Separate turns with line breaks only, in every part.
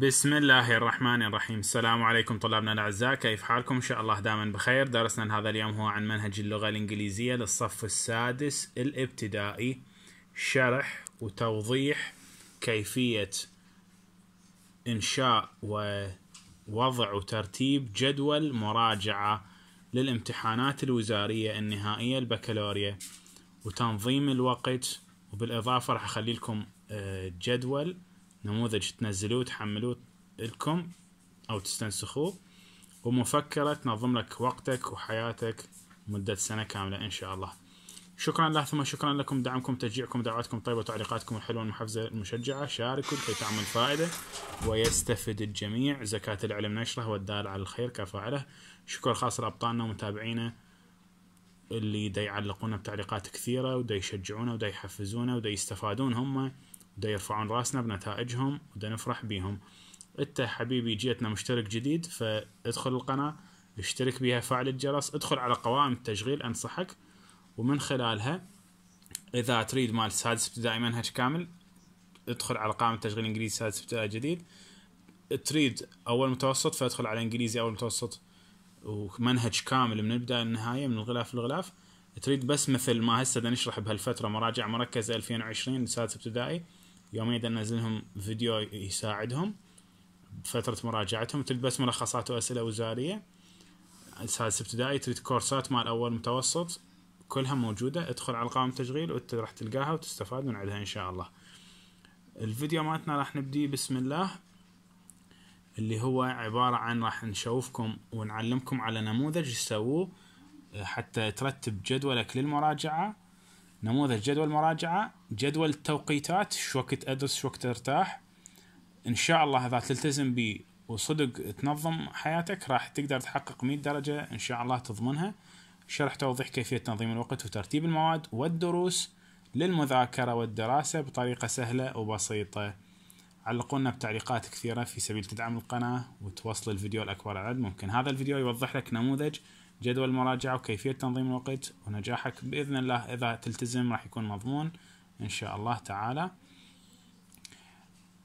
بسم الله الرحمن الرحيم السلام عليكم طلابنا الأعزاء كيف حالكم إن شاء الله دائما بخير درسنا هذا اليوم هو عن منهج اللغة الإنجليزية للصف السادس الابتدائي شرح وتوضيح كيفية إنشاء ووضع وترتيب جدول مراجعة للامتحانات الوزارية النهائية البكالوريا وتنظيم الوقت وبالإضافة راح أخلي لكم آه، جدول نموذج تنزلوه تحملوه لكم او تستنسخوه ومفكرة تنظم لك وقتك وحياتك مدة سنة كاملة إن شاء الله شكرا له ثم شكرا لكم دعمكم تشجيعكم دعواتكم الطيبة وتعليقاتكم الحلوة المحفزة المشجعة شاركوا لكي تعمل فائدة ويستفد الجميع زكاة العلم نشره والدال على الخير كفاعله شكر خاص لأبطالنا ومتابعينا اللي دا يعلقونا بتعليقات كثيرة ودا يشجعونا ودا يحفزونا ودا يستفادون هم دا يرفعون راسنا بنتائجهم ودا نفرح بيهم انت حبيبي جيتنا مشترك جديد فادخل القناة اشترك بها فعل الجرس ادخل على قوائم التشغيل انصحك ومن خلالها اذا تريد مال سادس ابتدائي منهج كامل ادخل على قائمة تشغيل انجليزي سادس ابتدائي جديد تريد اول متوسط فادخل على انجليزي اول متوسط ومنهج كامل من البدايه للنهايه من الغلاف للغلاف تريد بس مثل ما هسه نشرح بهالفتره مراجع مركزه 2020 لسادس ابتدائي يوميا انزل لهم فيديو يساعدهم بفتره مراجعتهم تريد ملخصات واسئله وزاريه سادس ابتدائي تريد كورسات مال اول متوسط كلها موجوده ادخل على قائمة التشغيل وانت راح تلقاها وتستفاد من عندها ان شاء الله الفيديو مالتنا راح نبدي بسم الله اللي هو عبارة عن راح نشوفكم ونعلمكم على نموذج تسووه حتى ترتب جدولك للمراجعة نموذج جدول مراجعة جدول توقيتات شو وقت أدرس شو وقت أرتاح إن شاء الله إذا تلتزم به وصدق تنظم حياتك راح تقدر تحقق 100 درجة إن شاء الله تضمنها شرح توضيح كيفية تنظيم الوقت وترتيب المواد والدروس للمذاكرة والدراسة بطريقة سهلة وبسيطة علقونا بتعليقات كثيرة في سبيل تدعم القناة وتوصل الفيديو لأكبر عدد ممكن هذا الفيديو يوضح لك نموذج جدول المراجعة وكيفية تنظيم الوقت ونجاحك بإذن الله إذا تلتزم راح يكون مضمون إن شاء الله تعالى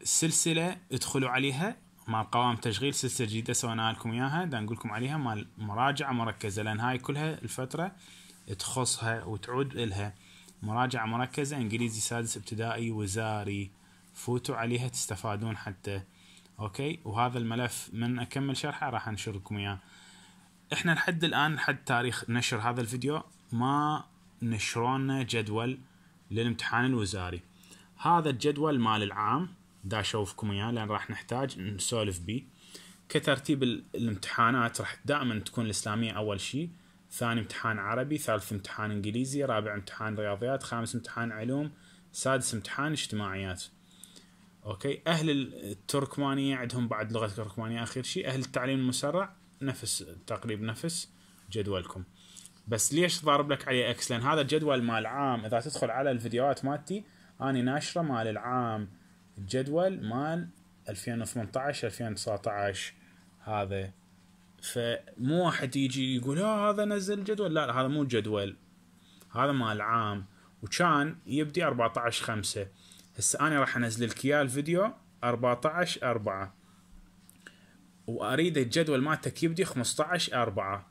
السلسلة ادخلوا عليها مال قوام تشغيل سلسلة جديدة سوينا لكم إياها دا لكم عليها مال مراجعة مركزة لأن هاي كلها الفترة تخصها وتعود إلها مراجعة مركزة إنجليزي سادس ابتدائي وزاري فوتوا عليها تستفادون حتى أوكي وهذا الملف من أكمل شرحه راح أنشر لكم إياه احنا لحد الان لحد تاريخ نشر هذا الفيديو ما نشرونا جدول للامتحان الوزاري هذا الجدول مال العام دا اشوفكم اياه لان راح نحتاج نسولف بيه كترتيب الامتحانات راح دائما تكون الاسلاميه اول شيء ثاني امتحان عربي ثالث امتحان انجليزي رابع امتحان رياضيات خامس امتحان علوم سادس امتحان اجتماعيات اوكي اهل التركمانيه عندهم بعد لغه التركمانيه اخر شيء اهل التعليم المسرع نفس تقريب نفس جدولكم بس ليش ضارب لك عليه اكس لان هذا الجدول مال عام اذا تدخل على الفيديوهات مالتي انا ناشره مال العام الجدول مال 2018 2019 هذا فمو واحد يجي يقول اه هذا نزل جدول لا, لا هذا مو جدول هذا مال عام وكان يبدي 14 5 هسه انا راح انزل لك اياه الفيديو 14 4 واريد الجدول مالتك يبدي 15 4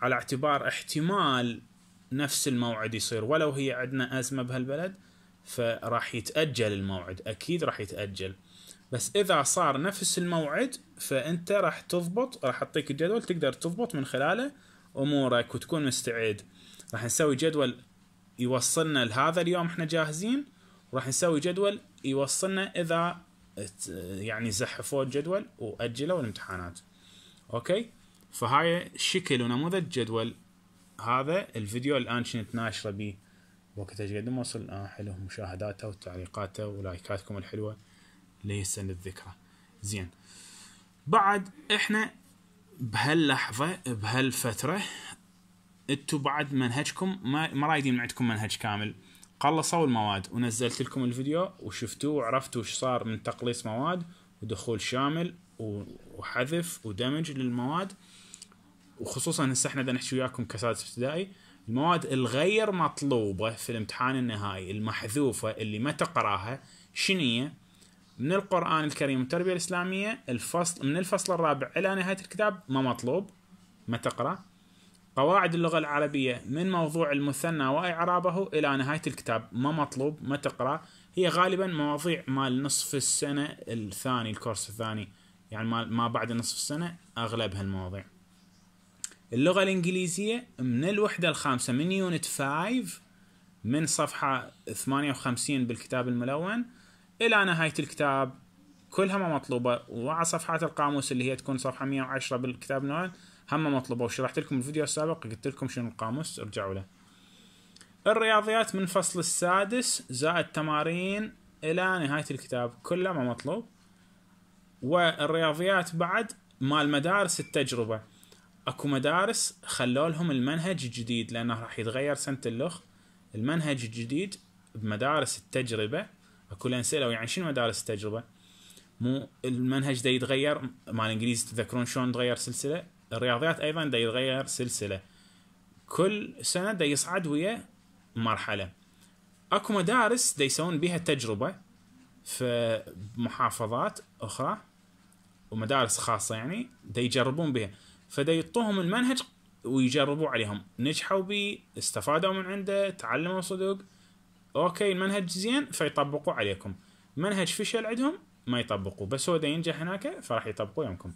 على اعتبار احتمال نفس الموعد يصير ولو هي عندنا ازمه بهالبلد فراح يتاجل الموعد اكيد راح يتاجل بس اذا صار نفس الموعد فانت راح تضبط راح اعطيك الجدول تقدر تضبط من خلاله امورك وتكون مستعد راح نسوي جدول يوصلنا لهذا اليوم احنا جاهزين وراح نسوي جدول يوصلنا اذا يعني زحفوا الجدول واجلوا الامتحانات اوكي فهاي شكل ونموذج جدول هذا الفيديو الان كنت ناشره به وقت ايش قد وصل الان حلو مشاهداته وتعليقاته ولايكاتكم الحلوه ليس للذكرى زين بعد احنا بهاللحظه بهالفتره انتم بعد منهجكم ما ما رايدين من عندكم منهج كامل قلصوا المواد ونزلت لكم الفيديو وشفتوه وعرفتوا ايش صار من تقليص مواد ودخول شامل وحذف ودمج للمواد وخصوصا هسه احنا نحكي وياكم كسادس ابتدائي المواد الغير مطلوبة في الامتحان النهائي المحذوفة اللي ما تقراها شنية من القرآن الكريم والتربيه الإسلامية الفصل من الفصل الرابع إلى نهاية الكتاب ما مطلوب ما تقرأ قواعد اللغة العربية من موضوع المثنى وإعرابه إلى نهاية الكتاب ما مطلوب ما تقرأ هي غالبا مواضيع مال نصف السنة الثاني الكورس الثاني يعني ما بعد نصف السنة أغلب هالمواضيع اللغة الإنجليزية من الوحدة الخامسة من يونت 5 من صفحة 58 بالكتاب الملون إلى نهاية الكتاب كلها ما مطلوبة وعلى صفحات القاموس اللي هي تكون صفحة 110 بالكتاب الملون هم طلبوه وشرحت لكم الفيديو السابق قلت لكم شنو القاموس ارجعوا له الرياضيات من الفصل السادس زائد تمارين الى نهايه الكتاب كله ما مطلوب والرياضيات بعد مال مدارس التجربه اكو مدارس خلوا لهم المنهج الجديد لانه راح يتغير سنه اللخ المنهج الجديد بمدارس التجربه اكو انسلوا يعني شنو مدارس التجربه مو المنهج ده يتغير مال انجليزي تذكرون شلون تغير سلسله الرياضيات ايضا دا يتغير سلسله كل سنه دا يصعد ويا مرحله اكو مدارس دا يسوون بها تجربه في محافظات اخرى ومدارس خاصه يعني دا يجربون بها فدا يعطوهم المنهج ويجربوا عليهم نجحوا بيه استفادوا من عنده تعلموا صدق اوكي المنهج زين فيطبقوا عليكم منهج فشل عندهم ما يطبقوا بس هو دا ينجح هناك فراح يطبقوا يومكم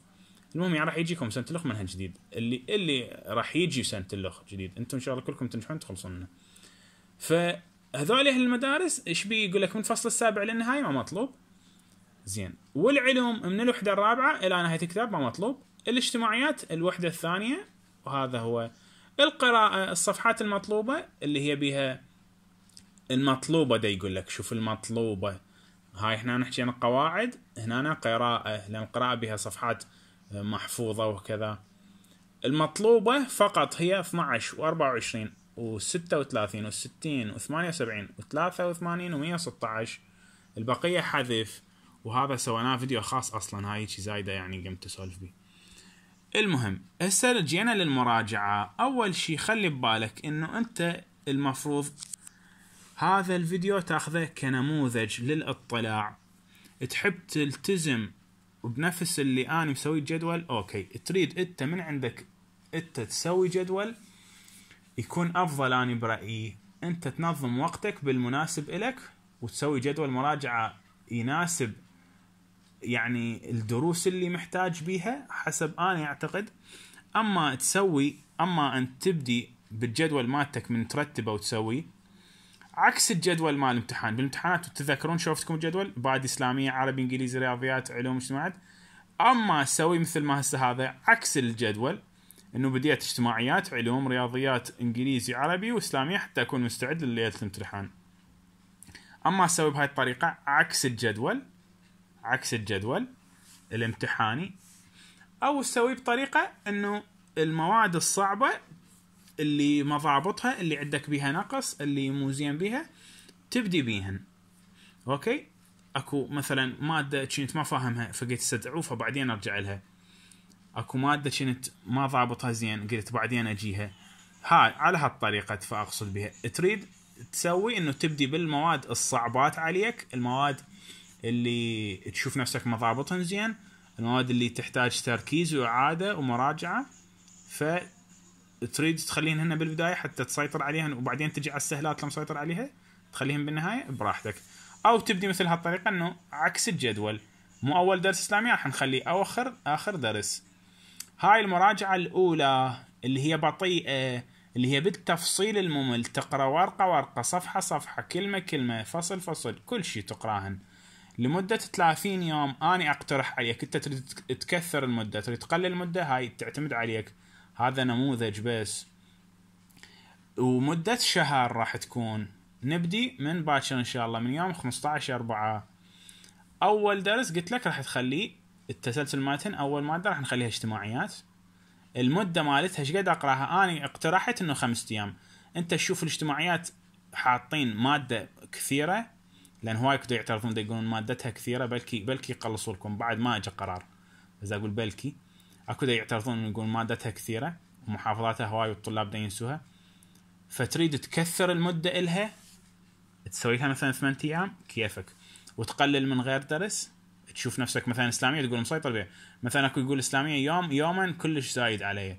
المهم يعني راح يجيكم سنه الاخ منهج جديد اللي اللي راح يجي سنه الاخ جديد انتم ان شاء الله كلكم تنجحون تخلصونه فهذول اهل المدارس ايش بي يقول لك من الفصل السابع للنهايه ما مطلوب زين والعلوم من الوحده الرابعه الى نهايه الكتاب ما مطلوب الاجتماعيات الوحده الثانيه وهذا هو القراءه الصفحات المطلوبه اللي هي بها المطلوبه ده يقول لك شوف المطلوبه هاي احنا نحكي عن القواعد هنا قراءه لان القراءه بها صفحات محفوظة وكذا المطلوبة فقط هي 12 و 24 و 36 و 60 و 78 و 83 و 116 البقية حذف وهذا سويناه فيديو خاص اصلا هاي شي زايدة يعني قمت اسولف بيه المهم هسه جينا للمراجعة اول شي خلي ببالك انه انت المفروض هذا الفيديو تاخذه كنموذج للاطلاع تحب تلتزم وبنفس اللي انا مسوي جدول اوكي تريد انت من عندك انت تسوي جدول يكون افضل انا برايي انت تنظم وقتك بالمناسب الك وتسوي جدول مراجعه يناسب يعني الدروس اللي محتاج بيها حسب انا اعتقد اما تسوي اما ان تبدي بالجدول مالتك من ترتبه وتسوي عكس الجدول مال الامتحان بالامتحانات تتذكرون شوفتكم الجدول بادي اسلاميه عربي انجليزي رياضيات علوم اجتماعات اما اسوي مثل ما هسه هذا عكس الجدول انه بديت اجتماعيات علوم رياضيات انجليزي عربي واسلاميه حتى اكون مستعد لليله الامتحان اما اسوي بهاي الطريقه عكس الجدول عكس الجدول الامتحاني او اسوي بطريقه انه المواد الصعبه اللي ما ضابطها اللي عندك بها نقص اللي مو زين بها تبدي بيهن اوكي اكو مثلا ماده كنت ما فاهمها فقلت استدعو فبعدين ارجع لها اكو ماده كنت ما ضابطها زين قلت بعدين اجيها هاي على هالطريقه فاقصد بها تريد تسوي انه تبدي بالمواد الصعبات عليك المواد اللي تشوف نفسك ما مضابطهن زين المواد اللي تحتاج تركيز واعاده ومراجعه ف تريد تخليهن هنا بالبدايه حتى تسيطر عليهن وبعدين تجي على السهلات اللي مسيطر عليها تخليهن بالنهايه براحتك او تبدي مثل هالطريقه انه عكس الجدول مو اول درس اسلامي راح نخليه اخر اخر درس هاي المراجعه الاولى اللي هي بطيئه اللي هي بالتفصيل الممل تقرا ورقه ورقه صفحه صفحه كلمه كلمه فصل فصل كل شيء تقراهن لمدة 30 يوم أنا أقترح عليك أنت تريد تكثر المدة تريد تقلل المدة هاي تعتمد عليك هذا نموذج بس ومدة شهر راح تكون نبدي من باكر ان شاء الله من يوم 15 4 اول درس قلت لك راح تخليه التسلسل مالتن اول ماده راح نخليها اجتماعيات المده مالتها ايش قد اقراها انا اقترحت انه خمسة ايام انت تشوف الاجتماعيات حاطين ماده كثيره لان هواي كنتوا يعترضون يقولون مادتها كثيره بلكي بلكي يقلصوا لكم بعد ما اجى قرار اذا اقول بلكي اكو يعترضون يقول مادتها كثيره ومحافظاتها هواي والطلاب دا ينسوها فتريد تكثر المده الها تسويها مثلا ثمانية ايام كيفك وتقلل من غير درس تشوف نفسك مثلا اسلاميه تقول مسيطر بها مثلا اكو يقول اسلاميه يوم يوما كلش زايد علي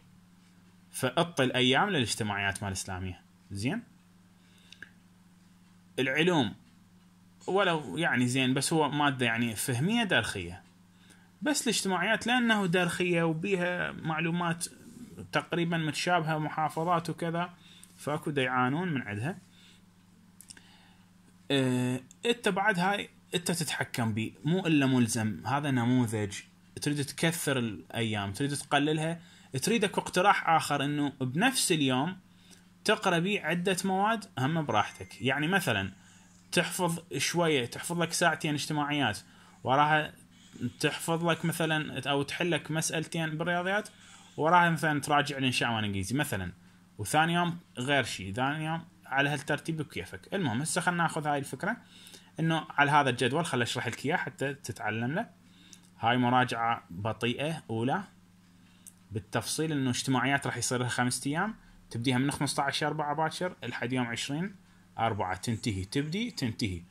فاعطي الايام للاجتماعيات مال الاسلاميه زين العلوم ولو يعني زين بس هو ماده يعني فهميه درخيه بس الاجتماعيات لانه درخيه وبيها معلومات تقريبا متشابهه محافظات وكذا فاكو يعانون من عندها اه انت بعد هاي انت تتحكم بيه مو الا ملزم هذا نموذج تريد تكثر الايام تريد تقللها تريد اكو اقتراح اخر انه بنفس اليوم تقرا بيه عده مواد هم براحتك يعني مثلا تحفظ شويه تحفظ لك ساعتين اجتماعيات وراها تحفظ لك مثلا او تحل لك مسالتين بالرياضيات وراها مثلا تراجع الانشاء والانجليزي مثلا وثاني يوم غير شيء ثاني يوم على هالترتيب وكيفك المهم هسه خلينا ناخذ هاي الفكره انه على هذا الجدول خل اشرح لك اياه حتى تتعلم له هاي مراجعه بطيئه اولى بالتفصيل انه اجتماعيات راح يصير لها خمسة ايام تبديها من 15 4 باكر لحد يوم 20 4 تنتهي تبدي تنتهي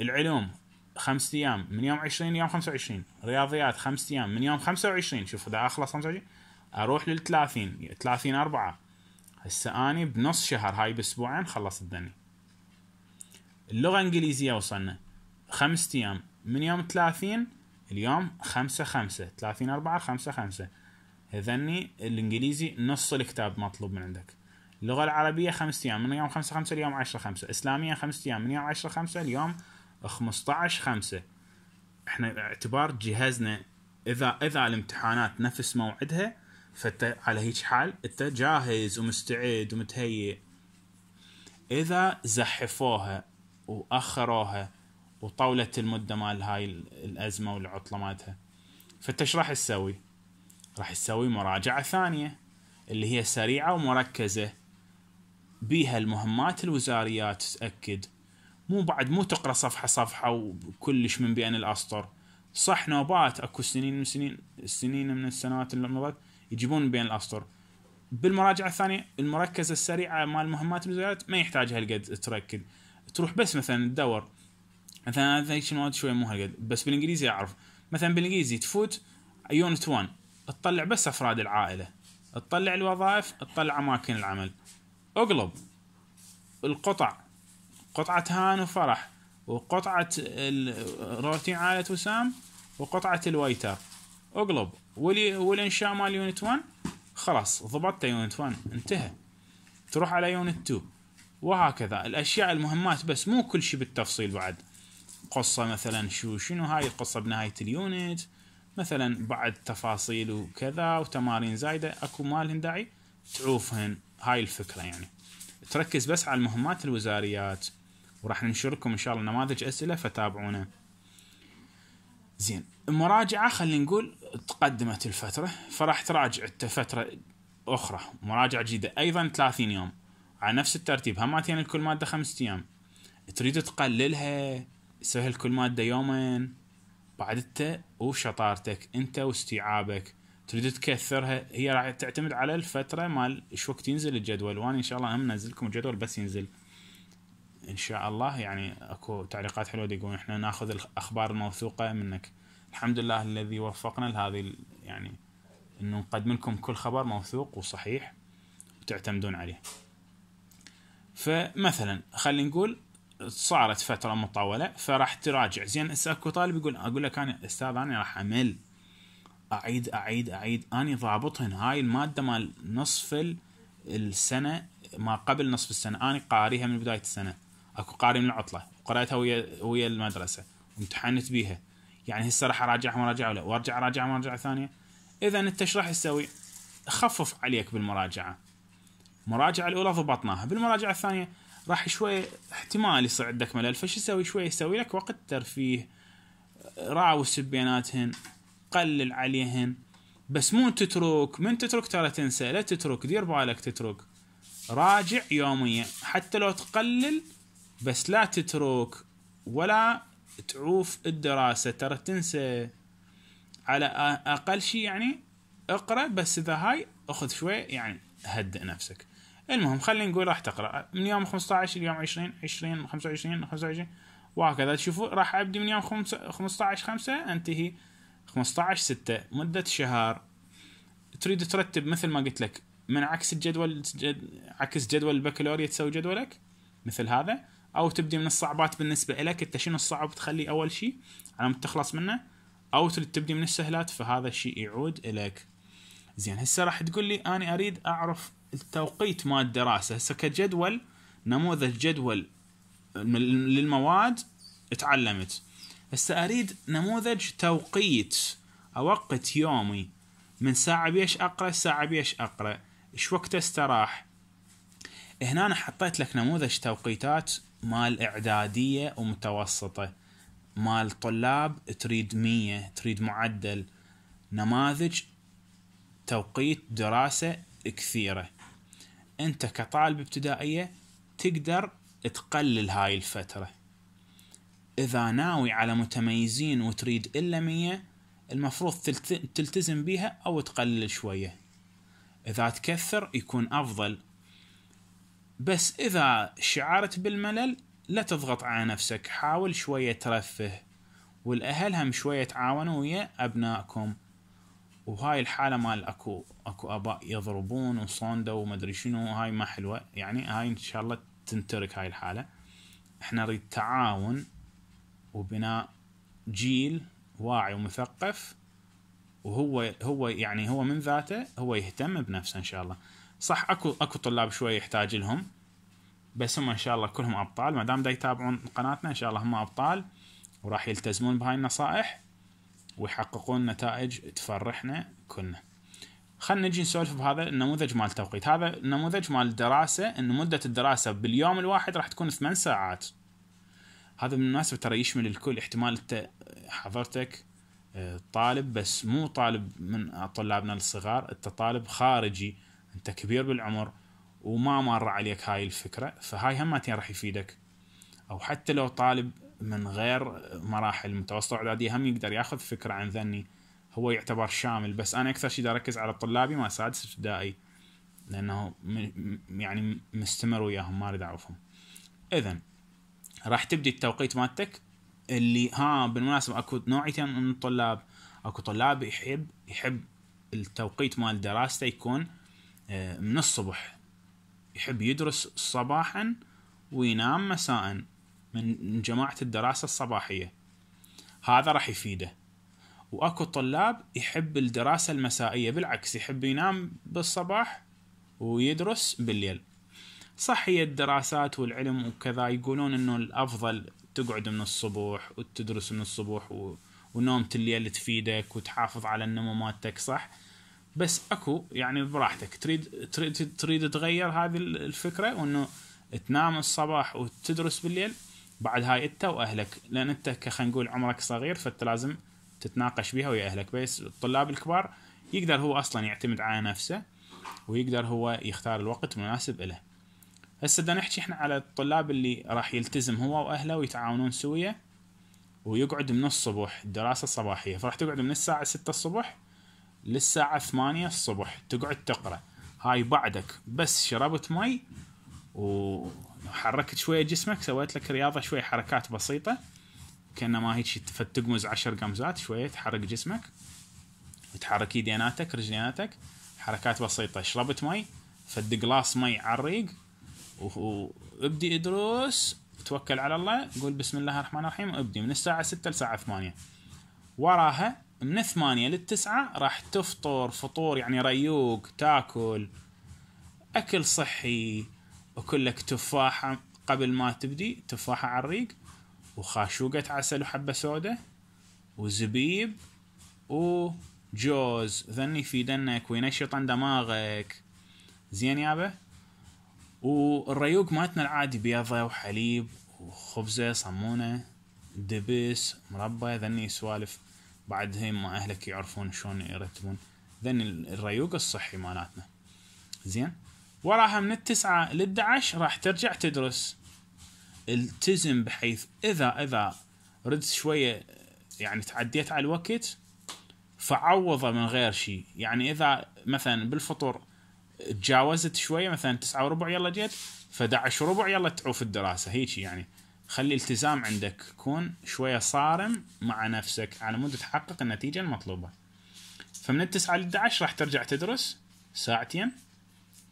العلوم خمس ايام من يوم 20 ليوم 25 رياضيات خمس ايام من يوم 25 شوف اذا اخلص 25 اروح لل 30 30 4 هسه اني بنص شهر هاي باسبوعين خلصت الدنيا اللغه الانجليزيه وصلنا خمس ايام من يوم 30 اليوم 5 5 30 4 5 5 هذني الانجليزي نص الكتاب مطلوب من عندك اللغه العربيه خمس ايام من يوم 5 5 اليوم 10 5 اسلاميه خمس ايام من يوم 10 5 اليوم 15 5 احنا اعتبار جهازنا اذا اذا الامتحانات نفس موعدها فانت على هيك حال انت جاهز ومستعد ومتهيئ اذا زحفوها واخروها وطولت المده مال هاي الازمه والعطله مالتها فانت ايش راح تسوي؟ راح تسوي مراجعه ثانيه اللي هي سريعه ومركزه بيها المهمات الوزاريات تتاكد مو بعد مو تقرا صفحه صفحه وكلش من بين الاسطر صح نوبات اكو سنين من سنين سنين من السنوات اللي مضت يجيبون بين الاسطر بالمراجعه الثانيه المركزه السريعه مال المهمات والزيارات ما يحتاج هالقد تركز تروح بس مثلا تدور مثلا هذيك مواد شوي مو هالقد بس بالانجليزي اعرف مثلا بالانجليزي تفوت يونت 1 تطلع بس افراد العائله تطلع الوظائف تطلع اماكن العمل اقلب القطع قطعة هان وفرح وقطعة روتين عائلة وسام وقطعة الويتر اقلب ولي والانشاء مال يونت 1 خلاص ضبطت يونت 1 انتهى تروح على يونت 2 وهكذا الاشياء المهمات بس مو كل شيء بالتفصيل بعد قصة مثلا شو شنو هاي القصة بنهاية اليونت مثلا بعد تفاصيل وكذا وتمارين زايدة اكو مالهن داعي تعوفهن هاي الفكرة يعني تركز بس على المهمات الوزاريات وراح ننشر لكم ان شاء الله نماذج اسئله فتابعونا زين مراجعه خلينا نقول تقدمت الفتره فراح تراجع انت فتره اخرى مراجعه جديده ايضا 30 يوم على نفس الترتيب هماتين الكل ماده خمسة ايام تريد تقللها تسويها كل ماده يومين بعد انت وشطارتك انت واستيعابك تريد تكثرها هي راح تعتمد على الفتره مال ايش وقت ينزل الجدول وانا ان شاء الله هم نزلكم الجدول بس ينزل ان شاء الله يعني اكو تعليقات حلوه يقولون احنا ناخذ الاخبار الموثوقه منك الحمد لله الذي وفقنا لهذه يعني انه نقدم لكم كل خبر موثوق وصحيح وتعتمدون عليه فمثلا خلينا نقول صارت فتره مطوله فراح تراجع زين هسه اكو طالب يقول اقول لك انا استاذ انا راح امل اعيد اعيد اعيد اني ضابطهن هاي الماده مال نصف السنه ما قبل نصف السنه انا قاريها من بدايه السنه اكو قاري من العطله قراتها ويا ويا المدرسه وامتحنت بيها يعني هسه راح اراجعها مراجعه ولا وارجع اراجعها مراجعه ثانيه اذا انت ايش راح تسوي؟ خفف عليك بالمراجعه المراجعه الاولى ضبطناها بالمراجعه الثانيه راح شوي احتمال يصير عندك ملل فش يسوي شوي يسوي لك وقت ترفيه راوس بياناتهن قلل عليهن بس مو تترك من تترك ترى تنسى لا تترك دير بالك تترك راجع يوميا حتى لو تقلل بس لا تترك ولا تعوف الدراسة ترى تنسى على أقل شيء يعني اقرأ بس إذا هاي أخذ شوي يعني هدئ نفسك المهم خلينا نقول راح تقرأ من يوم 15 اليوم 20 20 25 25 وهكذا تشوفوا راح أبدي من يوم 15 5 أنتهي 15 6 مدة شهر تريد ترتب مثل ما قلت لك من عكس الجدول عكس جدول البكالوريا تسوي جدولك مثل هذا او تبدي من الصعبات بالنسبه لك انت شنو الصعب تخليه اول شيء على ما تخلص منه او تبدي من السهلات فهذا الشيء يعود لك زين هسه راح تقول لي انا اريد اعرف التوقيت مال الدراسه هسه كجدول نموذج جدول للمواد تعلمت هسه اريد نموذج توقيت اوقت يومي من ساعه بيش اقرا ساعه بيش اقرا ايش وقت استراح هنا أنا حطيت لك نموذج توقيتات مال اعداديه ومتوسطه مال طلاب تريد مية تريد معدل نماذج توقيت دراسة كثيرة انت كطالب ابتدائية تقدر تقلل هاي الفترة اذا ناوي على متميزين وتريد الا مية المفروض تلتزم بيها او تقلل شوية اذا تكثر يكون افضل بس إذا شعرت بالملل لا تضغط على نفسك حاول شوية ترفه والأهل هم شوية تعاونوا ويا أبنائكم وهاي الحالة مال أكو أكو آباء يضربون وصوندوا ومدري شنو هاي ما حلوة يعني هاي إن شاء الله تنترك هاي الحالة احنا نريد تعاون وبناء جيل واعي ومثقف وهو هو يعني هو من ذاته هو يهتم بنفسه ان شاء الله صح اكو اكو طلاب شوي يحتاج لهم بس هم ان شاء الله كلهم ابطال ما دام دا يتابعون قناتنا ان شاء الله هم ابطال وراح يلتزمون بهاي النصائح ويحققون نتائج تفرحنا كلنا خلينا نجي نسولف بهذا النموذج مال التوقيت هذا النموذج مال الدراسة ان مدة الدراسة باليوم الواحد راح تكون ثمان ساعات هذا بالمناسبة ترى يشمل الكل احتمال انت حضرتك آه، طالب بس مو طالب من طلابنا الصغار انت طالب خارجي انت كبير بالعمر وما مر عليك هاي الفكره فهاي همتين راح يفيدك او حتى لو طالب من غير مراحل متوسطه واعداديه هم يقدر ياخذ فكره عن ذني هو يعتبر شامل بس انا اكثر شيء اركز على طلابي ما سادس ابتدائي لانه يعني مستمر وياهم ما اريد اعرفهم اذا راح تبدي التوقيت مالتك اللي ها بالمناسبه اكو نوعيتين من الطلاب اكو طلاب يحب يحب التوقيت مال دراسته يكون آه، من الصبح يحب يدرس صباحا وينام مساء من جماعة الدراسة الصباحية هذا راح يفيده واكو طلاب يحب الدراسة المسائية بالعكس يحب ينام بالصباح ويدرس بالليل صح هي الدراسات والعلم وكذا يقولون انه الافضل تقعد من الصبح وتدرس من الصبح و... ونومة الليل تفيدك وتحافظ على النمو مالتك صح بس اكو يعني براحتك تريد تريد تريد تغير هذه الفكره وانه تنام الصباح وتدرس بالليل بعد هاي انت واهلك لان انت خلينا نقول عمرك صغير فانت لازم تتناقش بها ويا اهلك بس الطلاب الكبار يقدر هو اصلا يعتمد على نفسه ويقدر هو يختار الوقت المناسب له هسه بدنا نحكي احنا على الطلاب اللي راح يلتزم هو واهله ويتعاونون سويه ويقعد من الصبح الدراسه الصباحيه فراح تقعد من الساعه 6 الصبح للساعة ثمانية الصبح تقعد تقرأ هاي بعدك بس شربت مي وحركت شوية جسمك سويت لك رياضة شوية حركات بسيطة كأنما هيك تقمز عشر قمزات شوية تحرك جسمك وتحرك يديناتك رجليناتك حركات بسيطة شربت مي فد قلاص مي عريق وابدي ادرس توكل على الله قول بسم الله الرحمن الرحيم وابدي من الساعة ستة للساعة ثمانية وراها من الثمانية للتسعة راح تفطر فطور يعني ريوق تاكل أكل صحي وكلك تفاحة قبل ما تبدي تفاحة على الريق وخاشوقة عسل وحبة سودة وزبيب وجوز ذني في دنك وينشط دماغك زين يابا والريوق مالتنا العادي بيضة وحليب وخبزة صمونة دبس مربى ذني سوالف بعد هين ما اهلك يعرفون شلون يرتبون ذن الريوق الصحي مالاتنا زين وراها من التسعة للدعش راح ترجع تدرس التزم بحيث اذا اذا ردت شوية يعني تعديت على الوقت فعوضه من غير شيء يعني اذا مثلا بالفطور تجاوزت شوية مثلا تسعة وربع يلا جيت فدعش وربع يلا تعوف الدراسة هيك يعني خلي التزام عندك يكون شوية صارم مع نفسك على مدة تحقق النتيجة المطلوبة فمن التسعة للدعش راح ترجع تدرس ساعتين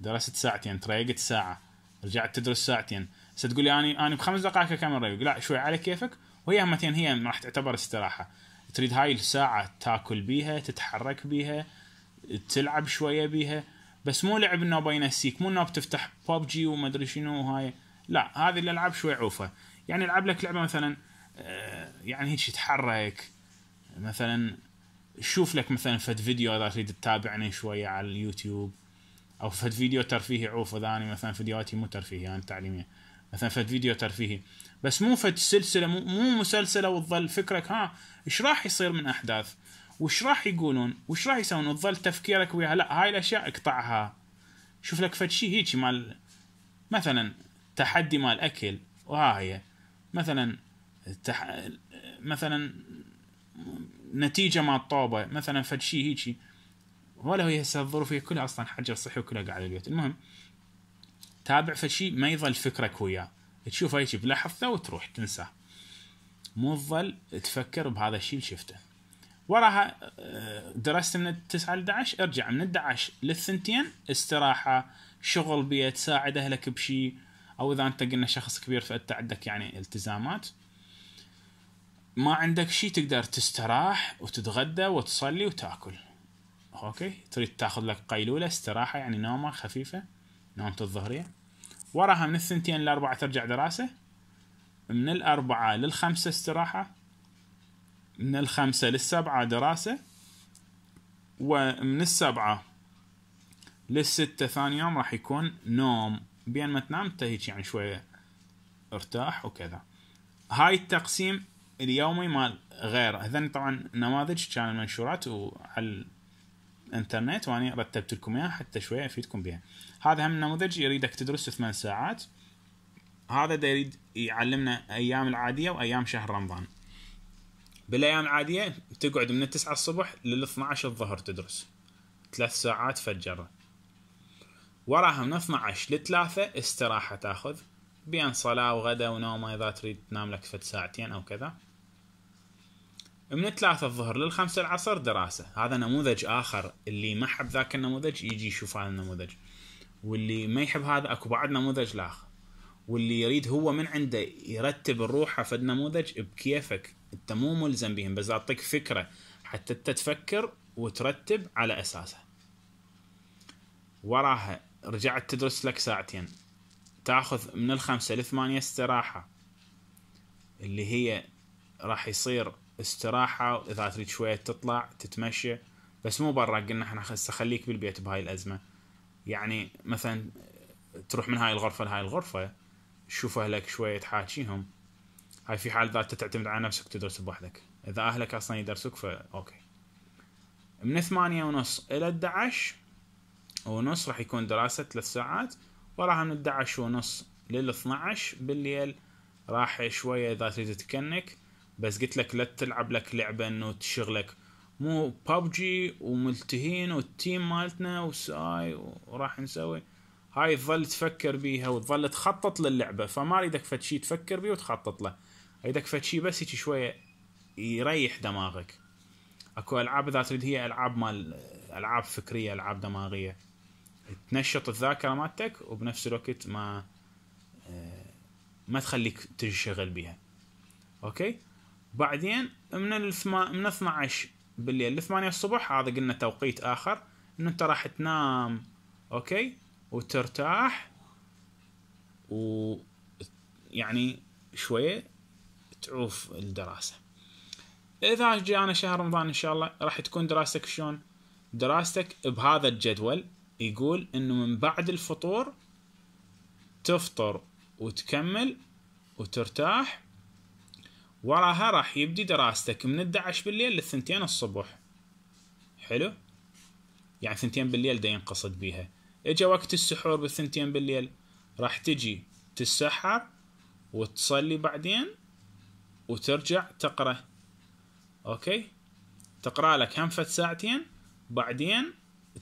درست ساعتين تريقت ساعة رجعت تدرس ساعتين هسه لي انا انا بخمس دقائق اكمل ريوق لا شوي على كيفك وهي همتين هي راح تعتبر استراحة تريد هاي الساعة تاكل بيها تتحرك بيها تلعب شوية بيها بس مو لعب النوبة ينسيك مو انه بتفتح ببجي وما ادري شنو وهاي لا هذه الالعاب شوي عوفه يعني العب لك لعبه مثلا آه، يعني هيك تحرك مثلا شوف لك مثلا فد فيديو اذا تريد تتابعني شويه على اليوتيوب او فد فيديو ترفيهي عوف اذا انا مثلا فيديوهاتي مو ترفيهي انا تعليميه مثلا فد فيديو ترفيهي بس مو فد سلسله مو, مو مسلسله وتظل فكرك ها ايش راح يصير من احداث وش راح يقولون وش راح يسوون وتظل تفكيرك وياها لا هاي الاشياء اقطعها شوف لك فد شيء هيك مال مثلا تحدي مال اكل وها هي مثلا تح... مثلا نتيجه مع الطوبه مثلا فد شيء هيجي ولا هي هسه الظروف هي كلها اصلا حجر صحي وكلها قاعده البيت المهم تابع فد شيء ما يظل فكرك وياه تشوفه هيجي بلحظه وتروح تنساه مو تظل تفكر بهذا الشيء اللي شفته وراها آه، درست من التسعة ل 11 ارجع من 11 للثنتين استراحة شغل بيت ساعد اهلك بشي او اذا انت قلنا شخص كبير فانت عندك يعني التزامات ما عندك شيء تقدر تستراح وتتغدى وتصلي وتاكل اوكي تريد تاخذ لك قيلوله استراحه يعني نومه خفيفه نومة الظهريه وراها من الثنتين الاربعة ترجع دراسه من الاربعه للخمسه استراحه من الخمسه للسبعه دراسه ومن السبعه للستة ثاني يوم راح يكون نوم بين ما تنام انت هيك يعني شويه ارتاح وكذا هاي التقسيم اليومي مال غير هذني طبعا نماذج كان منشورات وعلى الانترنت وانا رتبت لكم اياها حتى شويه افيدكم بها هذا هم نموذج يريدك تدرس ثمان ساعات هذا دا يريد يعلمنا ايام العاديه وايام شهر رمضان بالايام العاديه تقعد من التسعة الصبح لل 12 الظهر تدرس ثلاث ساعات فجره وراها من 12 لثلاثة استراحة تاخذ بين صلاة وغدا ونومة إذا تريد تنام لك فد ساعتين أو كذا من ثلاثة الظهر للخمسة العصر دراسة هذا نموذج آخر اللي ما حب ذاك النموذج يجي يشوف هذا النموذج واللي ما يحب هذا اكو بعد نموذج لاخر واللي يريد هو من عنده يرتب روحه فد نموذج بكيفك انت مو ملزم بهم بس اعطيك فكره حتى انت تفكر وترتب على اساسه وراها رجعت تدرس لك ساعتين تاخذ من الخمسة لثمانية استراحة اللي هي راح يصير استراحة اذا تريد شوية تطلع تتمشى بس مو برا قلنا احنا خليك بالبيت بهاي الازمة يعني مثلا تروح من هاي الغرفة لهاي الغرفة شوف اهلك شوية تحاكيهم هاي في حال ذات تعتمد على نفسك تدرس بوحدك اذا اهلك اصلا يدرسوك فاوكي من ثمانية ونص الى 11 ونص راح يكون دراسة ثلاث ساعات وراها من 11 ونص لل 12 بالليل راح شوية إذا تريد تكنك بس قلت لك لا تلعب لك لعبة إنه تشغلك مو بابجي وملتهين والتيم مالتنا وساي وراح نسوي هاي تظل تفكر بيها وتظل تخطط للعبة فما اريدك فد شي تفكر بيه وتخطط له اريدك فد شي بس هيك شوية يريح دماغك اكو العاب اذا تريد هي العاب مال العاب فكرية العاب دماغية تنشط الذاكره مالتك وبنفس الوقت ما آه، ما تخليك تنشغل بها اوكي بعدين من الثما... من 12 بالليل ل 8 الصبح هذا قلنا توقيت اخر ان انت راح تنام اوكي وترتاح و يعني شويه تعوف الدراسه اذا جاءنا شهر رمضان ان شاء الله راح تكون دراستك شلون دراستك بهذا الجدول يقول انه من بعد الفطور تفطر وتكمل وترتاح وراها راح يبدي دراستك من الدعش بالليل للثنتين الصبح حلو يعني ثنتين بالليل ده ينقصد بيها اجا وقت السحور بالثنتين بالليل راح تجي تتسحر وتصلي بعدين وترجع تقرا اوكي تقرا لك هم فت ساعتين بعدين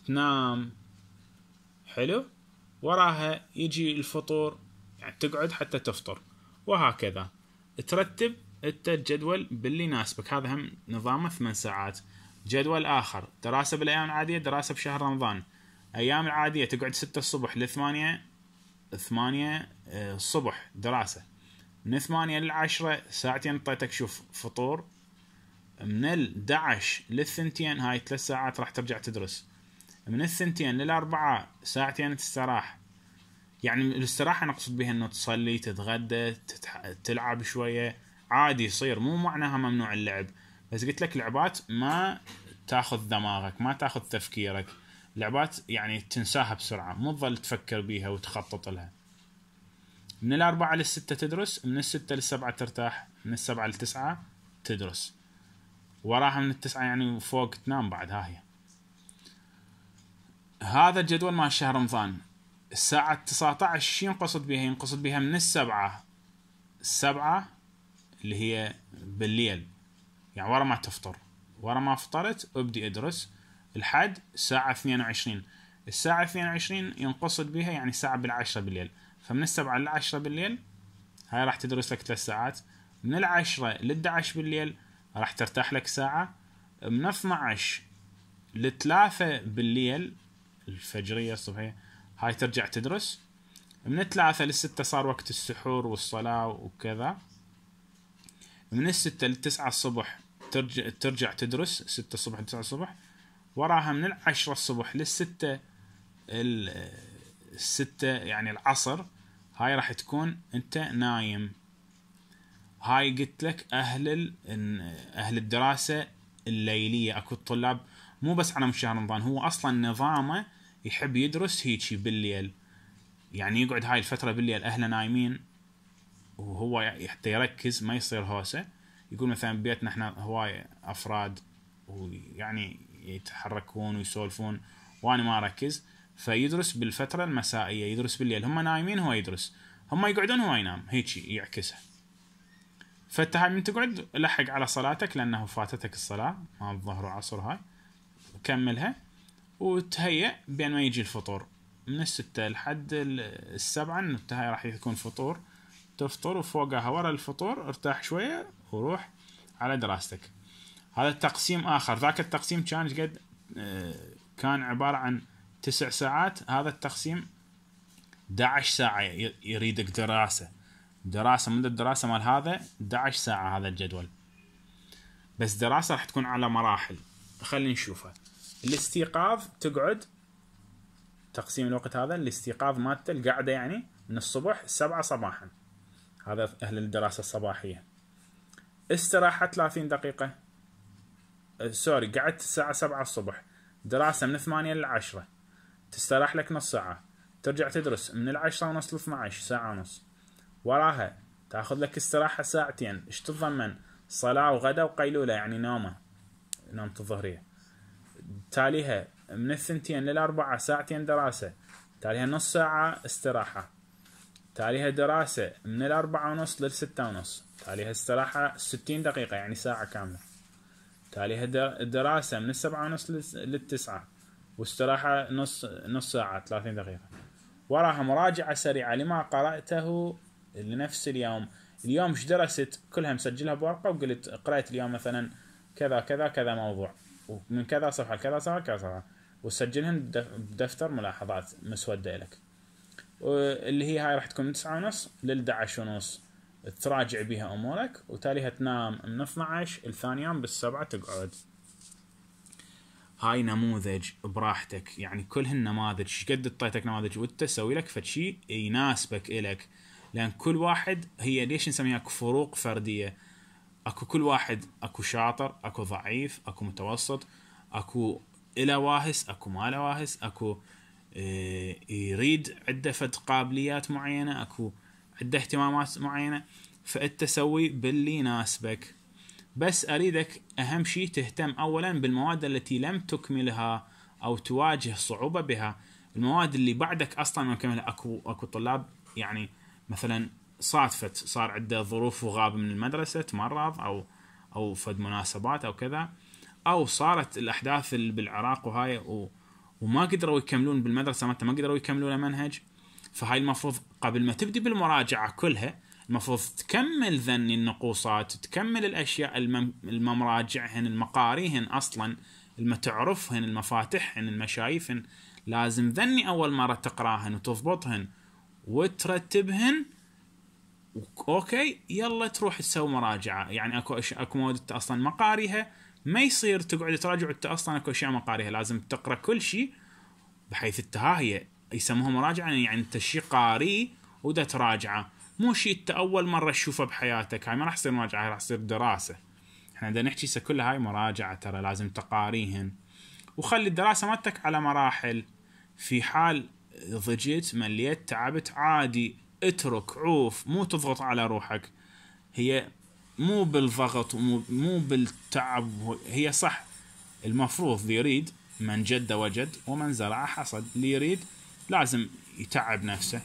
تنام حلو وراها يجي الفطور يعني تقعد حتى تفطر وهكذا ترتب انت الجدول باللي يناسبك هذا هم نظامه ثمان ساعات جدول اخر دراسه بالايام العاديه دراسه بشهر رمضان ايام العاديه تقعد ستة الصبح لثمانية ثمانية الصبح آه، دراسة من ثمانية للعشرة ساعتين اعطيتك شوف فطور من ال 11 للثنتين هاي ثلاث ساعات راح ترجع تدرس من الثنتين للأربعة ساعتين تستراح يعني الاستراحة نقصد بها انه تصلي تتغدى تتح... تلعب شوية عادي يصير مو معناها ممنوع اللعب بس قلت لك لعبات ما تاخذ دماغك ما تاخذ تفكيرك لعبات يعني تنساها بسرعة مو تظل تفكر بيها وتخطط لها من الأربعة للستة تدرس من الستة للسبعة ترتاح من السبعة للتسعة تدرس وراها من التسعة يعني فوق تنام بعد ها هي هذا الجدول مع شهر رمضان الساعة 19 شو ينقصد بها؟ ينقصد بها من السبعة السبعة اللي هي بالليل يعني ورا ما تفطر ورا ما فطرت ابدي ادرس الحد الساعة 22 الساعة 22 ينقصد بها يعني الساعة بالعشرة بالليل فمن السبعة للعشرة بالليل هاي راح تدرس لك ثلاث ساعات من العشرة للدعش بالليل راح ترتاح لك ساعة من 12 لثلاثة بالليل الفجريه الصبحيه هاي ترجع تدرس من الثلاثة للستة صار وقت السحور والصلاة وكذا من الستة للتسعة الصبح ترجع, ترجع تدرس ستة الصبح لتسعة الصبح وراها من العشرة الصبح للستة الستة يعني العصر هاي راح تكون انت نايم هاي قلت لك اهل اهل الدراسة الليلية اكو الطلاب مو بس على شهر رمضان هو اصلا نظامه يحب يدرس هيجي بالليل يعني يقعد هاي الفترة بالليل أهله نايمين وهو حتى يركز ما يصير هوسة يقول مثلا ببيتنا احنا هواي أفراد ويعني يتحركون ويسولفون وأنا ما أركز فيدرس بالفترة المسائية يدرس بالليل هم نايمين هو يدرس هم يقعدون هو ينام هيك يعكسها فانت هاي من تقعد لحق على صلاتك لأنه فاتتك الصلاة ما الظهر وعصر هاي كملها وتهيأ بين ما يجي الفطور من الستة لحد السبعة انه راح يكون فطور تفطر وفوقها ورا الفطور ارتاح شوية وروح على دراستك هذا التقسيم آخر ذاك التقسيم كان قد آه، كان عبارة عن تسع ساعات هذا التقسيم 11 ساعة يريدك دراسة دراسة مدة الدراسة مال هذا 11 ساعة هذا الجدول بس دراسة راح تكون على مراحل خلينا نشوفها الاستيقاظ تقعد تقسيم الوقت هذا الاستيقاظ مالته القعده يعني من الصبح السبعة صباحا هذا اهل الدراسه الصباحيه استراحه 30 دقيقه أه، سوري قعدت الساعه 7 الصبح دراسه من 8 ل 10 تستراح لك نص ساعه ترجع تدرس من العشرة ونص ل 12 ساعه ونص وراها تاخذ لك استراحه ساعتين ايش تتضمن صلاه وغدا وقيلوله يعني نومه نومه الظهريه تاليها من الثنتين للأربعة ساعتين دراسة تاليها نص ساعة استراحة تاليها دراسة من الأربعة ونص للستة ونص تاليها استراحة ستين دقيقة يعني ساعة كاملة تاليها دراسة من السبعة ونص للتسعة واستراحة نص نص ساعة ثلاثين دقيقة وراها مراجعة سريعة لما قرأته لنفس اليوم اليوم ايش درست كلها مسجلها بورقة وقلت قرأت اليوم مثلا كذا كذا كذا موضوع من كذا صفحة لكذا صفحة لكذا صفحة وتسجلهن بدفتر ملاحظات مسودة لك اللي هي هاي راح تكون من تسعة ونص لل ونص تراجع بيها أمورك وتاليها تنام من 12 لثاني يوم بالسبعة تقعد هاي نموذج براحتك يعني كل هالنماذج شقد اعطيتك نماذج وانت سوي لك فشي يناسبك الك لان كل واحد هي ليش نسميها فروق فرديه اكو كل واحد اكو شاطر اكو ضعيف اكو متوسط اكو الى واهس اكو ما له واهس اكو إيه يريد عنده فد قابليات معينه اكو عنده اهتمامات معينه فانت سوي باللي يناسبك بس اريدك اهم شيء تهتم اولا بالمواد التي لم تكملها او تواجه صعوبه بها المواد اللي بعدك اصلا ما كملها اكو اكو طلاب يعني مثلا صادفت صار عنده ظروف وغاب من المدرسه تمرض او او فد مناسبات او كذا او صارت الاحداث اللي بالعراق وهاي و وما قدروا يكملون بالمدرسه ما, ما قدروا يكملون منهج فهاي المفروض قبل ما تبدي بالمراجعه كلها المفروض تكمل ذني النقوصات تكمل الاشياء الممراجعهن المقاريهن اصلا المتعرفهن المفاتحهن المشايفهن لازم ذني اول مره تقراهن وتضبطهن وترتبهن اوكي يلا تروح تسوي مراجعه يعني اكو اشياء اكو مواد انت اصلا ما قاريها ما يصير تقعد تراجع وانت اصلا اكو اشياء ما قاريها لازم تقرا كل شيء بحيث انت هي يسموها مراجعه يعني انت شيء قاري ودا تراجعه مو شيء انت اول مره تشوفه بحياتك هاي ما راح تصير مراجعه راح تصير دراسه احنا بدنا نحكي هسه كلها هاي مراجعه ترى لازم تقاريهن وخلي الدراسه مالتك على مراحل في حال ضجت مليت تعبت عادي اترك عوف مو تضغط على روحك هي مو بالضغط ومو مو بالتعب هي صح المفروض يريد من جد وجد ومن زرع حصد اللي يريد لازم يتعب نفسه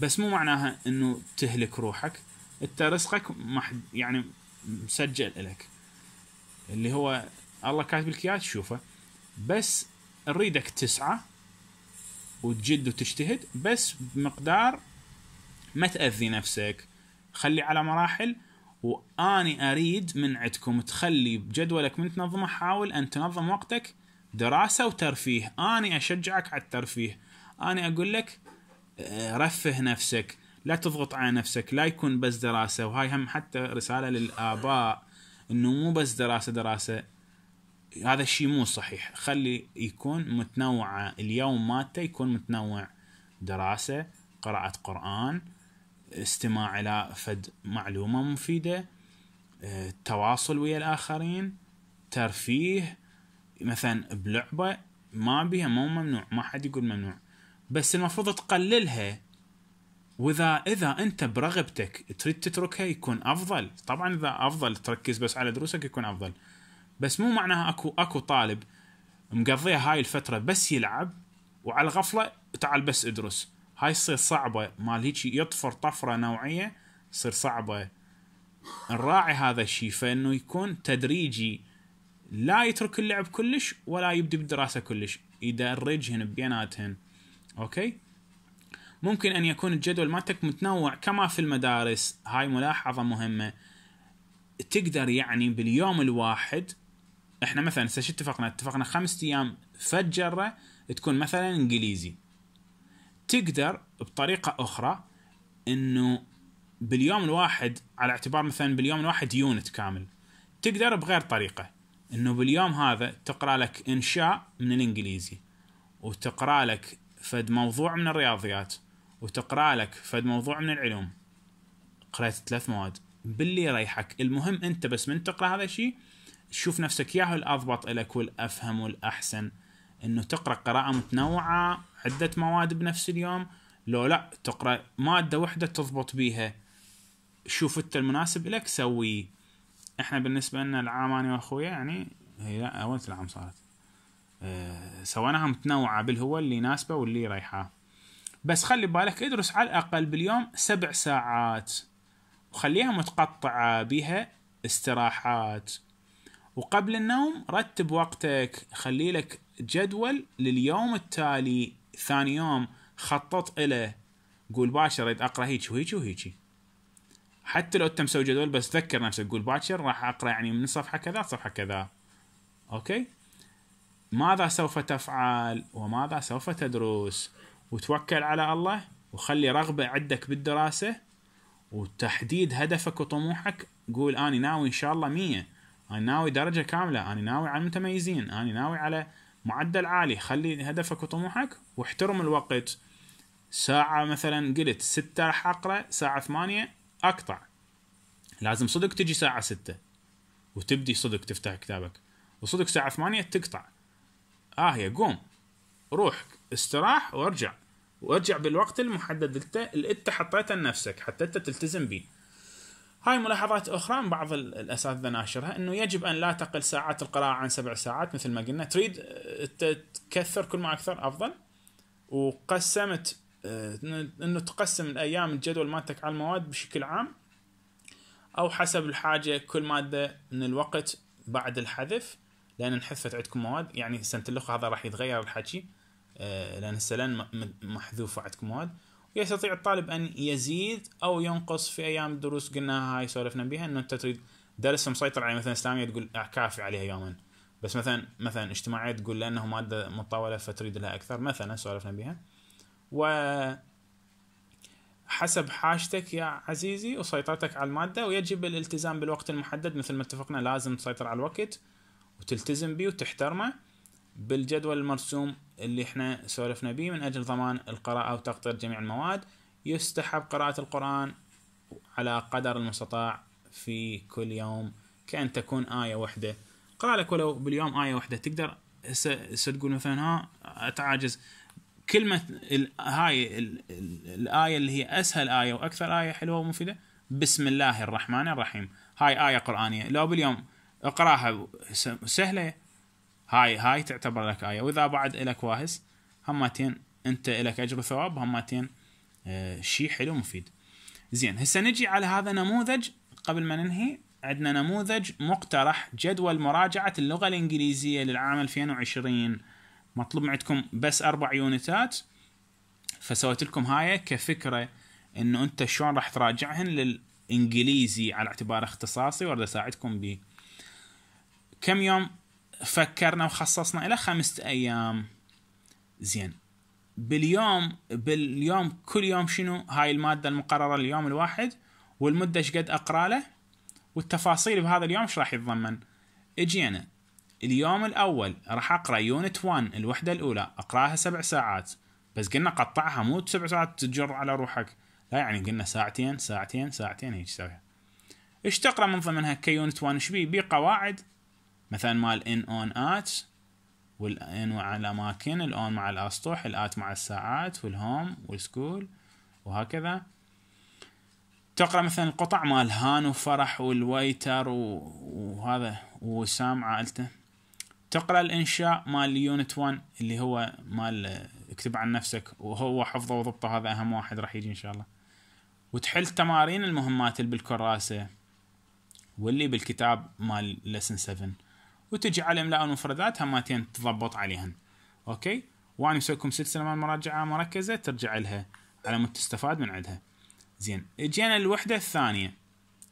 بس مو معناها انه تهلك روحك انت رزقك محد يعني مسجل لك اللي هو الله كاتب لك اياه تشوفه بس نريدك تسعى وتجد وتجتهد بس بمقدار ما تاذي نفسك خلي على مراحل واني اريد من عندكم تخلي جدولك من تنظمه حاول ان تنظم وقتك دراسه وترفيه اني اشجعك على الترفيه اني اقول لك آه، رفه نفسك لا تضغط على نفسك لا يكون بس دراسه وهاي هم حتى رساله للاباء انه مو بس دراسه دراسه هذا الشيء مو صحيح خلي يكون متنوعه اليوم مالته يكون متنوع دراسه قراءه قران استماع إلى فد معلومة مفيدة التواصل آه، ويا الآخرين ترفيه مثلا بلعبة ما بيها مو ممنوع ما حد يقول ممنوع بس المفروض تقللها واذا اذا انت برغبتك تريد تتركها يكون افضل طبعا اذا افضل تركز بس على دروسك يكون افضل بس مو معناها اكو اكو طالب مقضيها هاي الفتره بس يلعب وعلى الغفله تعال بس ادرس هاي تصير صعبه مال هيك يطفر طفره نوعيه تصير صعبه نراعي هذا الشيء فانه يكون تدريجي لا يترك اللعب كلش ولا يبدي بالدراسه كلش يدرجهن بيناتهن اوكي ممكن ان يكون الجدول مالتك متنوع كما في المدارس هاي ملاحظه مهمه تقدر يعني باليوم الواحد احنا مثلا شو اتفقنا اتفقنا خمسة ايام فجره تكون مثلا انجليزي تقدر بطريقه اخرى انه باليوم الواحد على اعتبار مثلا باليوم الواحد يونت كامل تقدر بغير طريقه انه باليوم هذا تقرا لك انشاء من الانجليزي وتقرا لك فد موضوع من الرياضيات وتقرا لك فد موضوع من العلوم قرأت ثلاث مواد باللي يريحك المهم انت بس من تقرا هذا الشيء شوف نفسك ياهو الاضبط لك والافهم والاحسن انه تقرا قراءه متنوعه عده مواد بنفس اليوم لو لا تقرا ماده واحده تضبط بيها شوف انت المناسب لك سويه احنا بالنسبه لنا العام انا واخويا يعني هي لا اول العام صارت أه سويناها متنوعه بالهو اللي يناسبه واللي رايحه بس خلي بالك ادرس على الاقل باليوم سبع ساعات وخليها متقطعه بها استراحات وقبل النوم رتب وقتك خلي لك جدول لليوم التالي ثاني يوم خطط له قول باكر اريد اقرا هيك وهيك وهيك حتى لو انت مسوي جدول بس ذكر نفسك قول باكر راح اقرا يعني من صفحه كذا صفحه كذا اوكي ماذا سوف تفعل وماذا سوف تدرس وتوكل على الله وخلي رغبه عندك بالدراسه وتحديد هدفك وطموحك قول اني ناوي ان شاء الله 100 انا ناوي درجه كامله انا ناوي على المتميزين انا ناوي على معدل عالي خلي هدفك وطموحك واحترم الوقت ساعة مثلا قلت ستة راح أقرأ ساعة ثمانية أقطع لازم صدق تجي ساعة ستة وتبدي صدق تفتح كتابك وصدق ساعة ثمانية تقطع آه يا قوم روح استراح وارجع وارجع بالوقت المحدد اللي انت حطيته لنفسك حتى انت تلتزم بيه هاي ملاحظات أخرى من بعض الأساتذة ناشرها أنه يجب أن لا تقل ساعات القراءة عن سبع ساعات مثل ما قلنا تريد آه، تكثر كل ما أكثر أفضل وقسمت آه، أنه تقسم الأيام الجدول مالتك على المواد بشكل عام أو حسب الحاجة كل مادة من الوقت بعد الحذف لأن انحذفت عندكم مواد يعني سنة هذا راح يتغير الحكي آه، لأن هسه لأن محذوفة عندكم مواد يستطيع الطالب أن يزيد أو ينقص في أيام الدروس قلناها هاي سولفنا بها أنه أنت تريد درس مسيطر عليه مثلا إسلامية تقول كافي عليها يوما بس مثلا مثلا اجتماعية تقول لأنه مادة مطولة فتريد لها أكثر مثلا سولفنا بها و حسب حاجتك يا عزيزي وسيطرتك على المادة ويجب الالتزام بالوقت المحدد مثل ما اتفقنا لازم تسيطر على الوقت وتلتزم به وتحترمه بالجدول المرسوم اللي احنا سولفنا به من أجل ضمان القراءة وتقطير جميع المواد يستحب قراءة القرآن على قدر المستطاع في كل يوم كأن تكون آية واحدة قرأ لك ولو باليوم آية واحدة تقدر هسه تقول مثلا ها أتعاجز كلمة هاي الآية اللي هي أسهل آية وأكثر آية حلوة ومفيدة بسم الله الرحمن الرحيم هاي آية قرآنية لو باليوم اقراها سهلة هاي هاي تعتبر لك آية وإذا بعد إلك واهس همتين أنت إلك أجر وثواب همتين آه، شيء حلو مفيد زين هسه نجي على هذا نموذج قبل ما ننهي عندنا نموذج مقترح جدول مراجعة اللغة الإنجليزية للعام 2020 مطلوب عندكم بس أربع يونتات فسويت لكم هاي كفكرة انه انت شلون راح تراجعهن للانجليزي على اعتبار اختصاصي وارد اساعدكم به كم يوم فكرنا وخصصنا إلى خمسة أيام زين باليوم باليوم كل يوم شنو هاي المادة المقررة اليوم الواحد والمدة شقد أقرأ له والتفاصيل بهذا اليوم ايش راح يتضمن اجينا اليوم الأول راح أقرأ يونت 1 الوحدة الأولى أقرأها سبع ساعات بس قلنا قطعها مو سبع ساعات تجر على روحك لا يعني قلنا ساعتين ساعتين ساعتين هيك سويها ايش تقرا من ضمنها كيونت 1 ايش بيه بقواعد مثلا مال ان اون ات والان على اماكن الاون مع الاسطح الات مع الساعات والهوم والسكول وهكذا تقرا مثلا القطع مال هان وفرح والويتر وهذا وسام عائلته تقرا الانشاء مال يونت 1 اللي هو مال اكتب عن نفسك وهو حفظه وضبطه هذا اهم واحد راح يجي ان شاء الله وتحل تمارين المهمات اللي بالكراسه واللي بالكتاب مال لسن 7 وتجي على املاء المفردات همتين تضبط عليهن اوكي وانا اسوي لكم سلسله من مراجعه مركزه ترجع لها على ما تستفاد من عندها زين اجينا الوحده الثانيه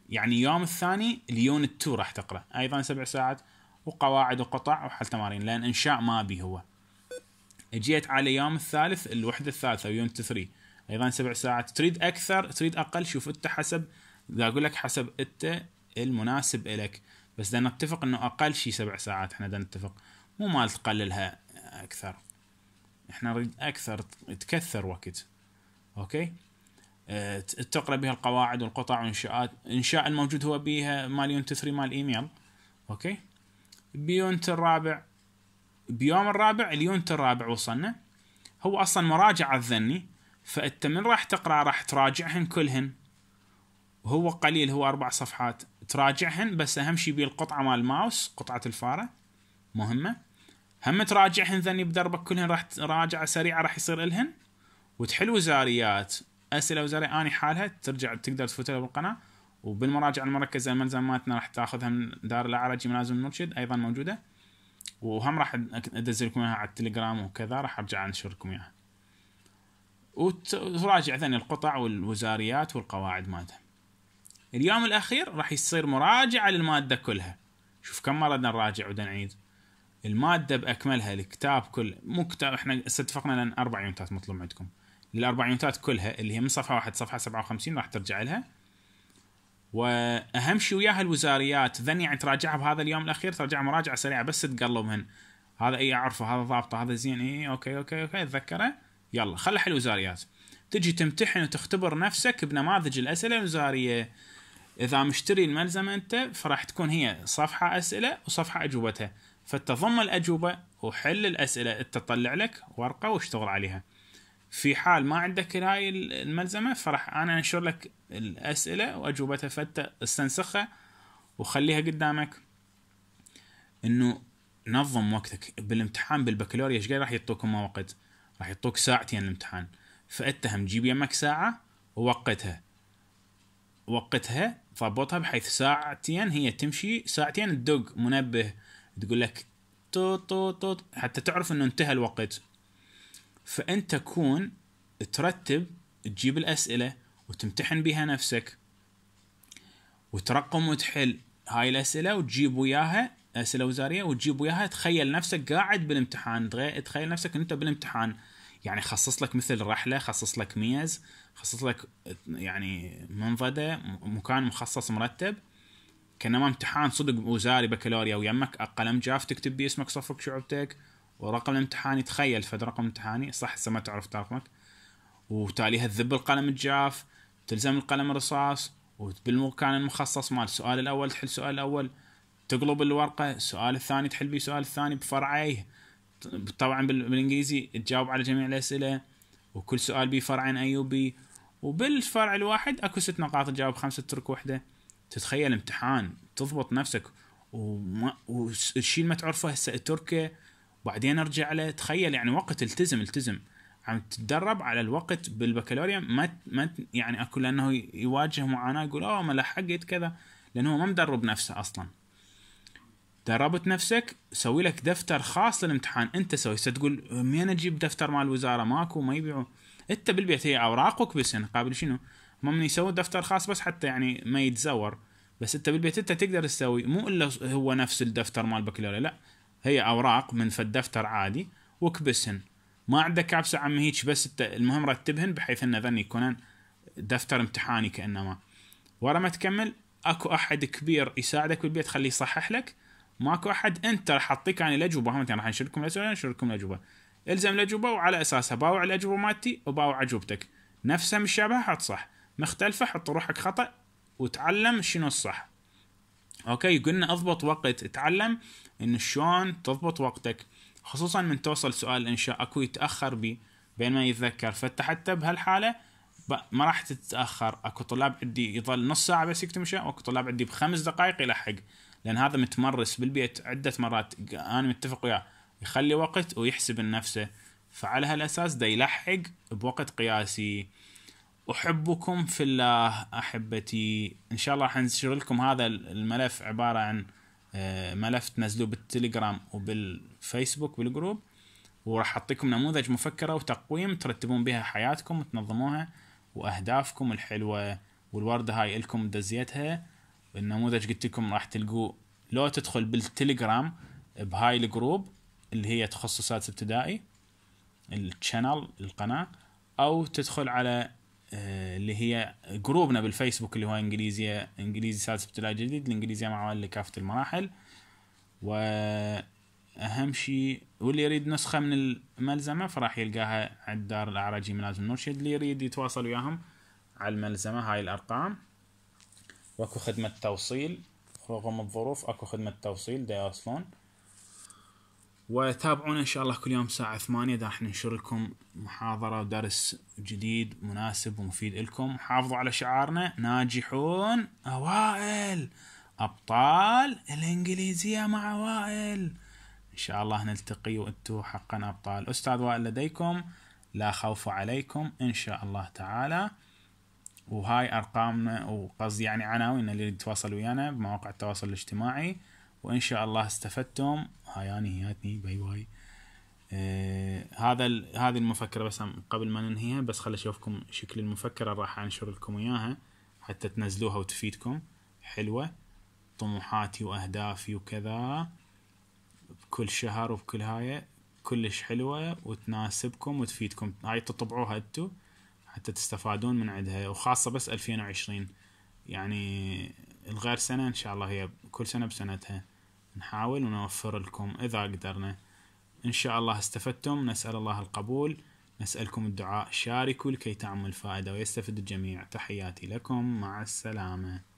يعني يوم الثاني اليونت 2 راح تقرا ايضا سبع ساعات وقواعد وقطع وحل تمارين لان انشاء ما بي هو اجيت على يوم الثالث الوحده الثالثه يونت 3 ايضا سبع ساعات تريد اكثر تريد اقل شوف انت حسب اذا اقول لك حسب انت المناسب لك بس بدنا نتفق انه اقل شيء سبع ساعات احنا بدنا نتفق مو مال تقللها اكثر احنا نريد اكثر تكثر وقت اوكي آه، تقرا بها القواعد والقطع والانشاءات انشاء الموجود هو بيها مال يونت 3 مال ايميل اوكي بيونت الرابع بيوم الرابع اليونت الرابع وصلنا هو اصلا مراجعه ذني فانت من راح تقرا راح تراجعهن كلهن هو قليل هو اربع صفحات تراجعهن بس اهم شيء بيه القطعه مال الماوس قطعه الفاره مهمه هم تراجعهن ذني بدربك كلهن راح تراجعه سريعه راح يصير الهن وتحل وزاريات اسئله وزاريه اني حالها ترجع تقدر تفوتها بالقناه وبالمراجعه المركزه الملزم مالتنا راح تاخذها من دار الاعرجي ملازم المرشد ايضا موجوده وهم راح انزل لكم اياها على التليجرام وكذا راح ارجع انشر لكم اياها وتراجع ثاني القطع والوزاريات والقواعد مالتها اليوم الاخير راح يصير مراجعه للماده كلها شوف كم مره نراجع ونعيد الماده باكملها الكتاب كله مو كتاب احنا اتفقنا ان اربع يونتات مطلوب عندكم الاربع يونتات كلها اللي هي من صفحه واحد صفحه 57 راح ترجع لها واهم شيء وياها الوزاريات ذن يعني تراجعها بهذا اليوم الاخير ترجع مراجعه سريعه بس تقلبهن هذا اي اعرفه هذا ضابطه هذا زين اي اوكي اوكي اوكي اتذكره يلا خلي حل الوزاريات تجي تمتحن وتختبر نفسك بنماذج الاسئله الوزاريه اذا مشتري الملزمه انت فراح تكون هي صفحه اسئله وصفحه اجوبتها فتضم الاجوبه وحل الاسئله انت تطلع لك ورقه واشتغل عليها في حال ما عندك هاي الملزمه فراح انا انشر لك الاسئله واجوبتها فانت استنسخها وخليها قدامك انه نظم وقتك بالامتحان بالبكالوريا ايش قد راح يعطوكم وقت راح يعطوك ساعتين الامتحان فانت هم جيب يمك ساعه ووقتها وقتها ضبطها بحيث ساعتين هي تمشي ساعتين تدق منبه تقول لك تو توت توت حتى تعرف انه انتهى الوقت فانت تكون ترتب تجيب الاسئله وتمتحن بها نفسك وترقم وتحل هاي الاسئله وتجيب وياها اسئله وزاريه وتجيب وياها تخيل نفسك قاعد بالامتحان تخيل نفسك انت بالامتحان يعني خصص لك مثل رحله خصص لك ميز خصص لك يعني منضده مكان مخصص مرتب كانما امتحان صدق وزاري بكالوريا ويمك قلم جاف تكتب بيه اسمك صفك شعبتك ورقم الامتحان يتخيل فد رقم امتحاني صح هسه ما تعرف رقمك وتاليها تذب القلم الجاف تلزم القلم الرصاص وبالمكان المخصص مال السؤال الاول تحل السؤال الاول تقلب الورقه السؤال الثاني تحل بيه السؤال الثاني بفرعيه طبعا بالانجليزي تجاوب على جميع الاسئله وكل سؤال بيه فرعين اي وبي وبالفرع الواحد اكو ست نقاط تجاوب خمسه ترك وحده تتخيل امتحان تضبط نفسك وما والشيء اللي ما تعرفه هسه اتركه وبعدين ارجع له تخيل يعني وقت التزم التزم عم تتدرب على الوقت بالبكالوريا ما ما يعني اكو لانه يواجه معاناه يقول اوه ما لحقت كذا لانه هو ما مدرب نفسه اصلا دربت نفسك سوي لك دفتر خاص للامتحان انت سوي هسه تقول منين اجيب دفتر مال الوزاره ماكو ما يبيعوا انت بالبيت هي اوراقك بس قابل شنو هم يسوون دفتر خاص بس حتى يعني ما يتزور بس انت بالبيت انت تقدر تسوي مو الا هو نفس الدفتر مال البكالوريا لا هي اوراق من في الدفتر عادي واكبسهن ما عندك كابسه عم هيك بس انت المهم رتبهن بحيث ان ذني يكونن دفتر امتحاني كانما ورا ما تكمل اكو احد كبير يساعدك بالبيت خليه يصحح لك ماكو احد انت راح اعطيك انا الاجوبه هم راح انشر لكم الاسئله انشر لكم الاجوبه الزم الاجوبه وعلى اساسها باوع الاجوبه مالتي وباوع اجوبتك نفسها مش مشابهه حط صح مختلفه حط روحك خطا وتعلم شنو الصح اوكي قلنا اضبط وقت اتعلم ان شلون تضبط وقتك خصوصا من توصل سؤال الانشاء اكو يتاخر بي بين ما يتذكر حتى بهالحاله ما راح تتاخر اكو طلاب عندي يظل نص ساعه بس يكتب انشاء واكو طلاب عندي بخمس دقائق يلحق لان هذا متمرس بالبيت عده مرات انا متفق وياه يخلي وقت ويحسب لنفسه فعلى هالاساس دا يلحق بوقت قياسي احبكم في الله احبتي ان شاء الله حنشر لكم هذا الملف عباره عن آه، ملف تنزلوه بالتليجرام وبالفيسبوك بالجروب وراح اعطيكم نموذج مفكره وتقويم ترتبون بها حياتكم وتنظموها واهدافكم الحلوه والورده هاي لكم دزيتها النموذج قلت لكم راح تلقوه لو تدخل بالتليجرام بهاي الجروب اللي هي تخصصات ابتدائي الشانل القناه او تدخل على آه، اللي هي جروبنا بالفيسبوك اللي هو انجليزيه انجليزي سادس ابتدائي جديد الانجليزيه مع لكافه المراحل واهم شيء واللي يريد نسخه من الملزمه فراح يلقاها عند دار الاعراجي من لازم نرشد اللي يريد يتواصل وياهم على الملزمه هاي الارقام واكو خدمة توصيل رغم الظروف اكو خدمة توصيل دا يوصلون وتابعونا ان شاء الله كل يوم ساعة ثمانية راح ننشر لكم محاضرة ودرس جديد مناسب ومفيد لكم حافظوا على شعارنا ناجحون اوائل ابطال الانجليزية مع وائل ان شاء الله نلتقي وانتو حقا ابطال استاذ وائل لديكم لا خوف عليكم ان شاء الله تعالى وهاي ارقامنا وقصدي يعني عناويننا اللي تتواصل ويانا بمواقع التواصل الاجتماعي وان شاء الله استفدتم هاي اني هياتني باي باي آه هذا هذه المفكره بس قبل ما ننهيها بس خل اشوفكم شكل المفكره راح انشر لكم اياها حتى تنزلوها وتفيدكم حلوه طموحاتي واهدافي وكذا بكل شهر وبكل هاي كلش حلوه وتناسبكم وتفيدكم هاي تطبعوها انتو حتى تستفادون من عندها وخاصة بس 2020 يعني الغير سنة إن شاء الله هي كل سنة بسنتها نحاول ونوفر لكم إذا قدرنا إن شاء الله استفدتم نسأل الله القبول نسألكم الدعاء شاركوا لكي تعم الفائدة ويستفد الجميع تحياتي لكم مع السلامة